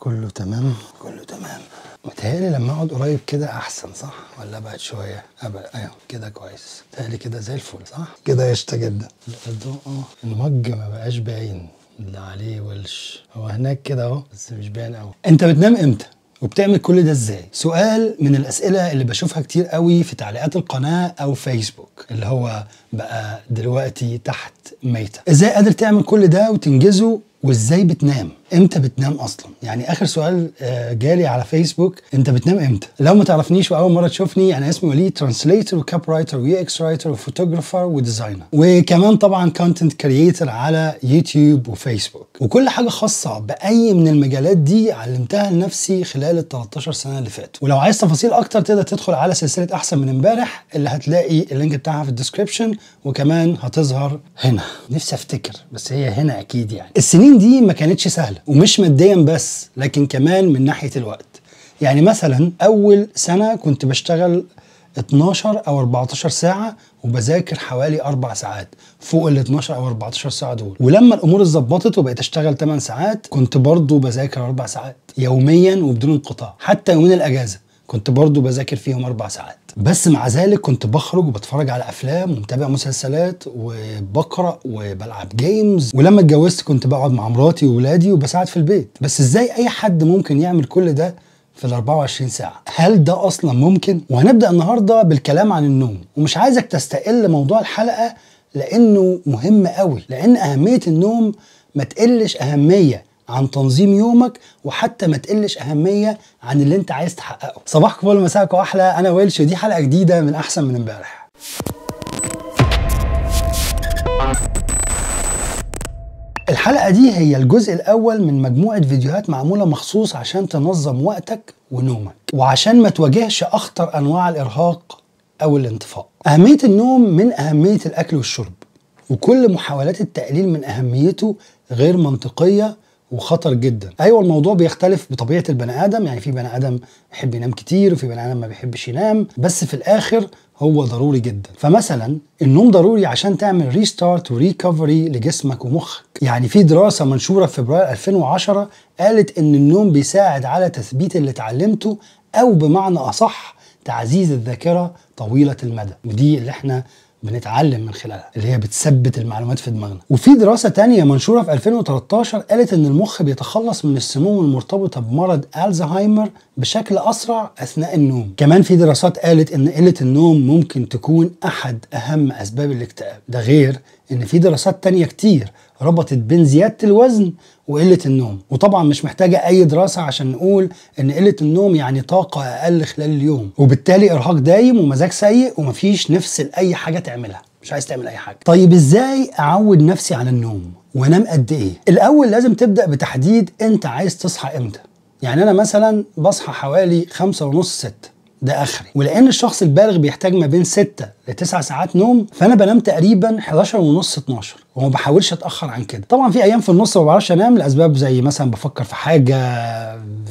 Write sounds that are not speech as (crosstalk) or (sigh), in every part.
كله تمام كله تمام متهيألي لما اقعد قريب كده احسن صح ولا ابعد شويه ابعد ايوه كده كويس متهيألي كده زي الفل صح كده قشطه جدا اه المج ما بقاش باين اللي عليه ولش هو هناك كده اهو بس مش باين قوي انت بتنام امتى وبتعمل كل ده ازاي سؤال من الاسئله اللي بشوفها كتير قوي في تعليقات القناه او فيسبوك اللي هو بقى دلوقتي تحت ميته ازاي قادر تعمل كل ده وتنجزه وازاي بتنام امتى بتنام اصلا يعني اخر سؤال آه، جالي على فيسبوك انت بتنام امتى لو ما تعرفنيش واول مره تشوفني انا يعني اسمي وليد ترانسليتور وكاب رايتر وي اكس رايتر وفوتوجرافر وديزاينر وكمان طبعا كونتنت كرييتر على يوتيوب وفيسبوك وكل حاجه خاصه باي من المجالات دي علمتها لنفسي خلال ال 13 سنه اللي فاتوا ولو عايز تفاصيل اكتر تقدر تدخل على سلسله احسن من امبارح اللي هتلاقي اللينك بتاعها في الديسكربشن وكمان هتظهر هنا نفسي افتكر بس هي هنا اكيد يعني السنين دي ما كانتش سهله ومش ماديا بس لكن كمان من ناحيه الوقت يعني مثلا اول سنه كنت بشتغل 12 او 14 ساعه وبذاكر حوالي اربع ساعات فوق ال 12 او 14 ساعه دول ولما الامور اتظبطت وبقيت اشتغل 8 ساعات كنت برضو بذاكر اربع ساعات يوميا وبدون انقطاع حتى يومين الاجازه كنت برضو بذاكر فيهم اربع ساعات بس مع ذلك كنت بخرج وبتفرج على افلام ومتابع مسلسلات وبقرا وبلعب جيمز ولما اتجوزت كنت بقعد مع مراتي واولادي وبساعد في البيت بس ازاي اي حد ممكن يعمل كل ده في ال 24 ساعة، هل ده أصلا ممكن؟ وهنبدأ النهاردة بالكلام عن النوم، ومش عايزك تستقل موضوع الحلقة لأنه مهم قوي، لأن أهمية النوم ما تقلش أهمية عن تنظيم يومك وحتى ما تقلش اهميه عن اللي انت عايز تحققه صباحكم ولا مساءكم احلى انا ويلش ودي حلقه جديده من احسن من امبارح الحلقة دي هي الجزء الأول من مجموعة فيديوهات معمولة مخصوص عشان تنظم وقتك ونومك وعشان ما تواجهش أخطر أنواع الإرهاق أو الانطفاء أهمية النوم من أهمية الأكل والشرب وكل محاولات التقليل من أهميته غير منطقية وخطر جدا ايوه الموضوع بيختلف بطبيعه البني ادم يعني في بني ادم يحب ينام كتير وفي بني ادم ما بيحبش ينام بس في الاخر هو ضروري جدا فمثلا النوم ضروري عشان تعمل ريستارت وريكفري لجسمك ومخك يعني في دراسه منشوره في فبراير 2010 قالت ان النوم بيساعد على تثبيت اللي اتعلمته او بمعنى اصح تعزيز الذاكره طويله المدى ودي اللي احنا بنتعلم من خلالها اللي هي بتثبت المعلومات في دماغنا وفي دراسه تانية منشوره في 2013 قالت ان المخ بيتخلص من السموم المرتبطه بمرض الزهايمر بشكل اسرع اثناء النوم كمان في دراسات قالت ان قله النوم ممكن تكون احد اهم اسباب الاكتئاب ده غير ان في دراسات تانية كتير ربطت بين زيادة الوزن وقلة النوم وطبعا مش محتاجة أي دراسة عشان نقول إن قلة النوم يعني طاقة أقل خلال اليوم وبالتالي إرهاق دايم ومزاج سيء ومفيش نفس لأي حاجة تعملها مش عايز تعمل أي حاجة طيب إزاي أعود نفسي على النوم وانام قد ايه الاول لازم تبدا بتحديد انت عايز تصحى امتى يعني انا مثلا بصحى حوالي خمسة ونص ستة ده اخري ولان الشخص البالغ بيحتاج ما بين 6 ل 9 ساعات نوم فانا بنام تقريبا 11 ونص 12 وما بحاولش اتاخر عن كده طبعا في ايام في النص ما بعرفش انام لاسباب زي مثلا بفكر في حاجه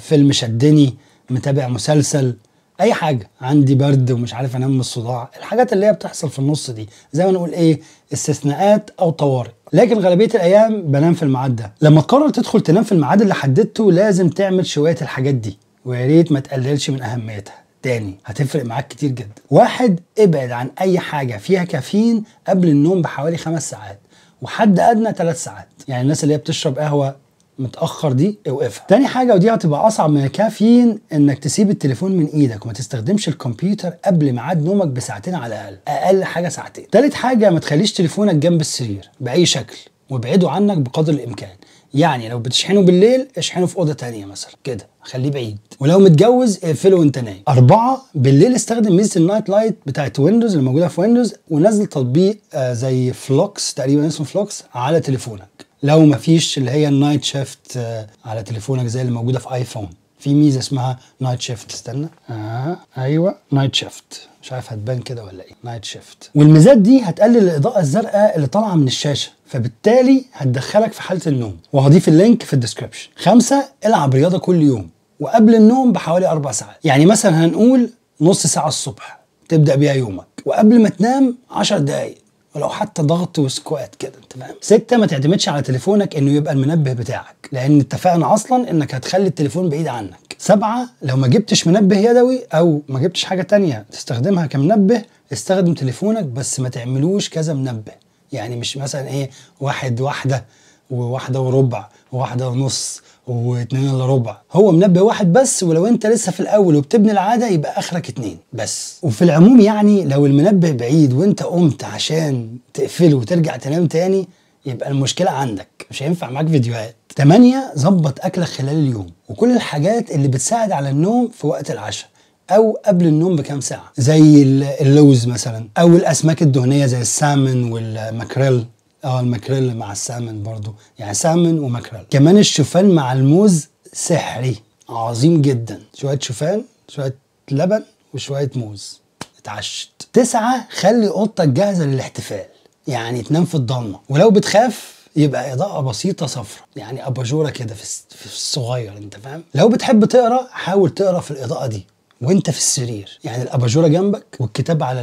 فيلم شدني متابع مسلسل اي حاجه عندي برد ومش عارف انام من الصداع الحاجات اللي هي بتحصل في النص دي زي ما نقول ايه استثناءات او طوارئ لكن غالبيه الايام بنام في الميعاد ده لما تقرر تدخل تنام في الميعاد اللي حددته لازم تعمل شويه الحاجات دي ويا ريت ما تقللش من اهميتها تاني هتفرق معاك كتير جدا واحد ابعد عن اي حاجه فيها كافيين قبل النوم بحوالي خمس ساعات وحد ادنى ثلاث ساعات يعني الناس اللي هي بتشرب قهوه متاخر دي اوقفها تاني حاجه ودي هتبقى اصعب من الكافيين انك تسيب التليفون من ايدك وما تستخدمش الكمبيوتر قبل ميعاد نومك بساعتين على الاقل اقل حاجه ساعتين تالت حاجه ما تخليش تليفونك جنب السرير باي شكل وابعده عنك بقدر الامكان يعني لو بتشحنه بالليل اشحنه في اوضه تانية مثلا كده خليه بعيد ولو متجوز اقفله وانت نايم أربعة بالليل استخدم ميزه النايت لايت بتاعت ويندوز اللي موجوده في ويندوز ونزل تطبيق آه، زي فلوكس تقريبا اسمه فلوكس على تليفونك لو مفيش اللي هي النايت شيفت آه، على تليفونك زي اللي موجوده في ايفون في ميزه اسمها نايت شيفت استنى آه ايوه نايت شيفت مش عارف هتبان كده ولا ايه نايت شيفت والميزات دي هتقلل الاضاءه الزرقاء اللي طالعه من الشاشه فبالتالي هتدخلك في حاله النوم وهضيف اللينك في الديسكربشن خمسة العب رياضه كل يوم وقبل النوم بحوالي اربع ساعات يعني مثلا هنقول نص ساعه الصبح تبدا بيها يومك وقبل ما تنام 10 دقائق ولو حتى ضغط وسكوات كده انت فاهم ستة ما تعتمدش على تليفونك انه يبقى المنبه بتاعك لان اتفقنا اصلا انك هتخلي التليفون بعيد عنك سبعة لو ما جبتش منبه يدوي او ما جبتش حاجة تانية تستخدمها كمنبه استخدم تليفونك بس ما تعملوش كذا منبه يعني مش مثلا ايه واحد واحدة وواحدة وربع وواحدة ونص واتنين الا ربع هو منبه واحد بس ولو انت لسه في الاول وبتبني العاده يبقى اخرك اتنين بس وفي العموم يعني لو المنبه بعيد وانت قمت عشان تقفله وترجع تنام تاني يبقى المشكله عندك مش هينفع معاك فيديوهات تمانية ظبط اكلك خلال اليوم وكل الحاجات اللي بتساعد على النوم في وقت العشاء او قبل النوم بكام ساعه زي اللوز مثلا او الاسماك الدهنيه زي السامن والماكريل اه الماكريل مع السالمون برضو يعني سالمون وماكريل كمان الشوفان مع الموز سحري عظيم جدا شويه شوفان شويه لبن وشويه موز اتعشت تسعة خلي اوضتك جاهزه للاحتفال يعني تنام في الضلمه ولو بتخاف يبقى اضاءه بسيطه صفرا يعني اباجوره كده في الصغير انت فاهم لو بتحب تقرا حاول تقرا في الاضاءه دي وانت في السرير يعني الاباجوره جنبك والكتاب على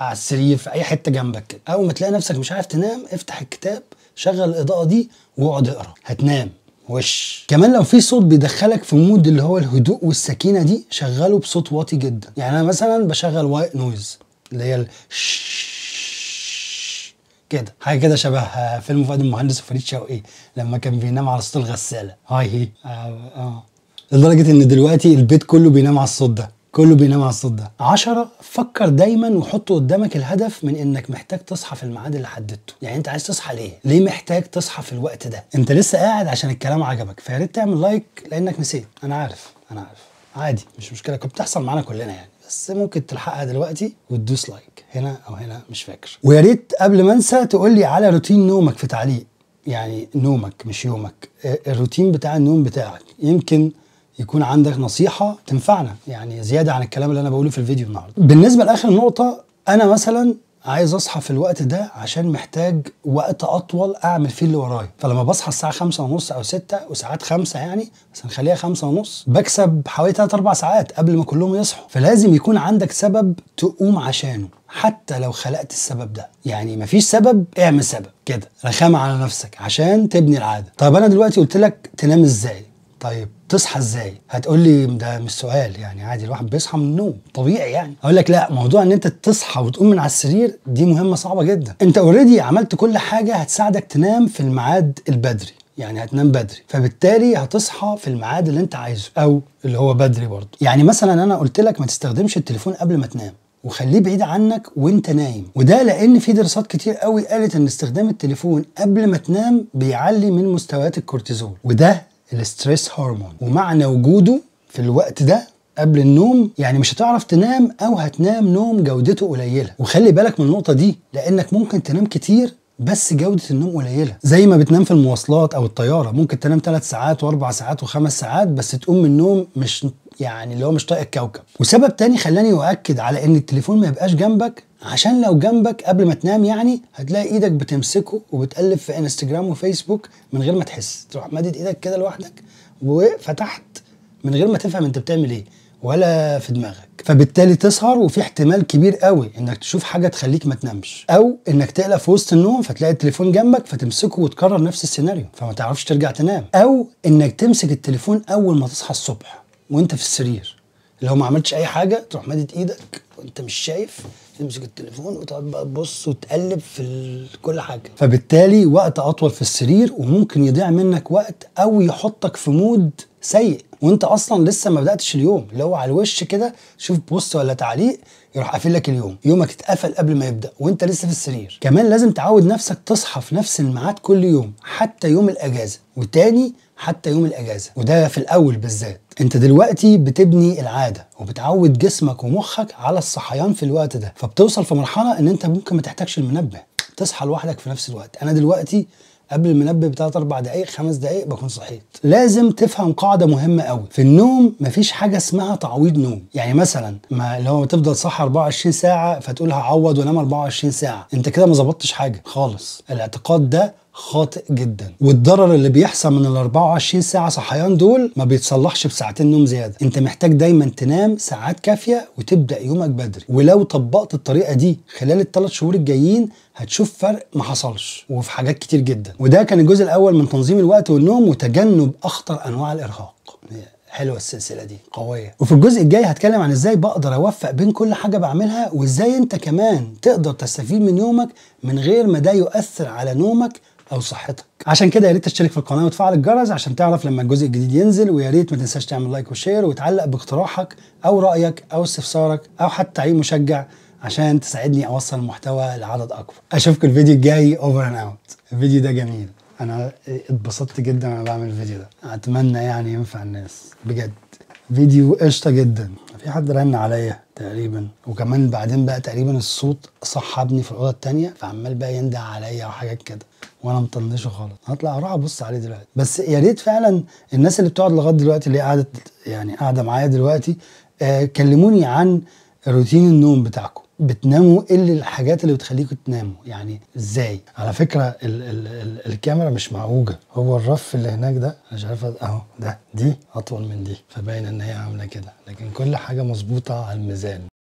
على السرير في اي حته جنبك كده اول ما تلاقي نفسك مش عارف تنام افتح الكتاب شغل الاضاءه دي واقعد اقرا هتنام وش كمان لو في صوت بيدخلك في مود اللي هو الهدوء والسكينه دي شغله بصوت واطي جدا يعني انا مثلا بشغل وايت نويز اللي هي (laughs) كده حاجه كده شبه فيلم فؤاد المهندس وفريد شوقي لما كان بينام على صوت الغساله هاي هي اه, آه. لدرجه ان دلوقتي البيت كله بينام على الصوت ده كله بينام على الصوت ده عشرة فكر دايما وحط قدامك الهدف من انك محتاج تصحى في الميعاد اللي حددته يعني انت عايز تصحى ليه ليه محتاج تصحى في الوقت ده انت لسه قاعد عشان الكلام عجبك فيا ريت تعمل لايك لانك نسيت انا عارف انا عارف عادي مش مشكله كانت بتحصل معانا كلنا يعني بس ممكن تلحقها دلوقتي وتدوس لايك هنا او هنا مش فاكر ويا ريت قبل ما انسى تقول لي على روتين نومك في تعليق يعني نومك مش يومك آه، الروتين بتاع النوم بتاعك يمكن يكون عندك نصيحه تنفعنا يعني زياده عن الكلام اللي انا بقوله في الفيديو النهارده بالنسبه لاخر نقطه انا مثلا عايز اصحى في الوقت ده عشان محتاج وقت اطول اعمل فيه اللي ورايا فلما بصحى الساعه خمسة ونص او ستة وساعات خمسة يعني بس نخليها خمسة ونص بكسب حوالي 3 4 ساعات قبل ما كلهم يصحوا فلازم يكون عندك سبب تقوم عشانه حتى لو خلقت السبب ده يعني مفيش سبب اعمل سبب كده رخامه على نفسك عشان تبني العاده طب انا دلوقتي قلت لك تنام ازاي طيب تصحى ازاي؟ هتقول لي ده مش سؤال يعني عادي الواحد بيصحى من النوم طبيعي يعني اقول لك لا موضوع ان انت تصحى وتقوم من على السرير دي مهمه صعبه جدا انت اوريدي عملت كل حاجه هتساعدك تنام في الميعاد البدري يعني هتنام بدري فبالتالي هتصحى في الميعاد اللي انت عايزه او اللي هو بدري برضه يعني مثلا انا قلت لك ما تستخدمش التليفون قبل ما تنام وخليه بعيد عنك وانت نايم وده لان في دراسات كتير قوي قالت ان استخدام التليفون قبل ما تنام بيعلي من مستويات الكورتيزول وده الستريس هرمون ومعنى وجوده في الوقت ده قبل النوم يعني مش هتعرف تنام او هتنام نوم جودته قليله وخلي بالك من النقطه دي لانك ممكن تنام كتير بس جودة النوم قليلة زي ما بتنام في المواصلات أو الطيارة ممكن تنام 3 ساعات و4 ساعات و5 ساعات بس تقوم من النوم مش يعني اللي هو مش طايق الكوكب وسبب تاني خلاني أؤكد على إن التليفون ما يبقاش جنبك عشان لو جنبك قبل ما تنام يعني هتلاقي ايدك بتمسكه وبتقلب في انستجرام وفيسبوك من غير ما تحس تروح مادد ايدك كده لوحدك وفتحت من غير ما تفهم انت بتعمل ايه ولا في دماغك فبالتالي تسهر وفي احتمال كبير قوي انك تشوف حاجه تخليك ما تنامش او انك تقلق في وسط النوم فتلاقي التليفون جنبك فتمسكه وتكرر نفس السيناريو فما تعرفش ترجع تنام او انك تمسك التليفون اول ما تصحى الصبح وانت في السرير لو ما عملتش اي حاجه تروح مادد ايدك وانت مش شايف تمسك التليفون وتقعد بقى تبص وتقلب في كل حاجه فبالتالي وقت اطول في السرير وممكن يضيع منك وقت او يحطك في مود سيء وانت اصلا لسه ما بداتش اليوم اللي هو على الوش كده شوف بوست ولا تعليق يروح قافل لك اليوم يومك اتقفل قبل ما يبدا وانت لسه في السرير كمان لازم تعود نفسك تصحى في نفس الميعاد كل يوم حتى يوم الاجازه وتاني حتى يوم الاجازه وده في الاول بالذات انت دلوقتي بتبني العاده وبتعود جسمك ومخك على الصحيان في الوقت ده فبتوصل في مرحله ان انت ممكن ما تحتاجش المنبه تصحى لوحدك في نفس الوقت انا دلوقتي قبل المنبه بثلاث اربع دقائق خمس دقائق بكون صحيت لازم تفهم قاعده مهمه قوي في النوم مفيش حاجه اسمها تعويض نوم يعني مثلا ما اللي هو تفضل صاحي 24 ساعه فتقول هعوض وانام 24 ساعه انت كده ما ظبطتش حاجه خالص الاعتقاد ده خاطئ جدا والضرر اللي بيحصل من ال 24 ساعه صحيان دول ما بيتصلحش بساعتين نوم زياده انت محتاج دايما تنام ساعات كافيه وتبدا يومك بدري ولو طبقت الطريقه دي خلال الثلاث شهور الجايين هتشوف فرق ما حصلش وفي حاجات كتير جدا وده كان الجزء الاول من تنظيم الوقت والنوم وتجنب اخطر انواع الارهاق حلوه السلسله دي قويه وفي الجزء الجاي هتكلم عن ازاي بقدر اوفق بين كل حاجه بعملها وازاي انت كمان تقدر تستفيد من يومك من غير ما ده يؤثر على نومك او صحتك عشان كده يا ريت تشترك في القناه وتفعل الجرس عشان تعرف لما الجزء الجديد ينزل ويا ريت ما تنساش تعمل لايك وشير وتعلق باقتراحك او رايك او استفسارك او حتى تعليق مشجع عشان تساعدني اوصل المحتوى لعدد اكبر اشوفكم الفيديو الجاي اوفر اند اوت الفيديو ده جميل انا اتبسطت جدا وانا بعمل الفيديو ده اتمنى يعني ينفع الناس بجد فيديو قشطه جدا في حد رن عليا تقريبا وكمان بعدين بقى تقريبا الصوت صحبني في الاوضه التانية فعمال بقى يندع عليا وحاجات كده وانا مطنشه خالص هطلع اروح ابص عليه دلوقتي بس يا ريت فعلا الناس اللي بتقعد لغايه دلوقتي اللي قعدت يعني قاعده معايا دلوقتي آه كلموني عن روتين النوم بتاعكم بتناموا ايه الحاجات اللي بتخليكم تناموا يعني ازاي على فكره الـ الـ الـ الكاميرا مش معوجه هو الرف اللي هناك ده مش عارف اهو ده دي اطول من دي فباين ان هي عامله كده لكن كل حاجه مظبوطه على الميزان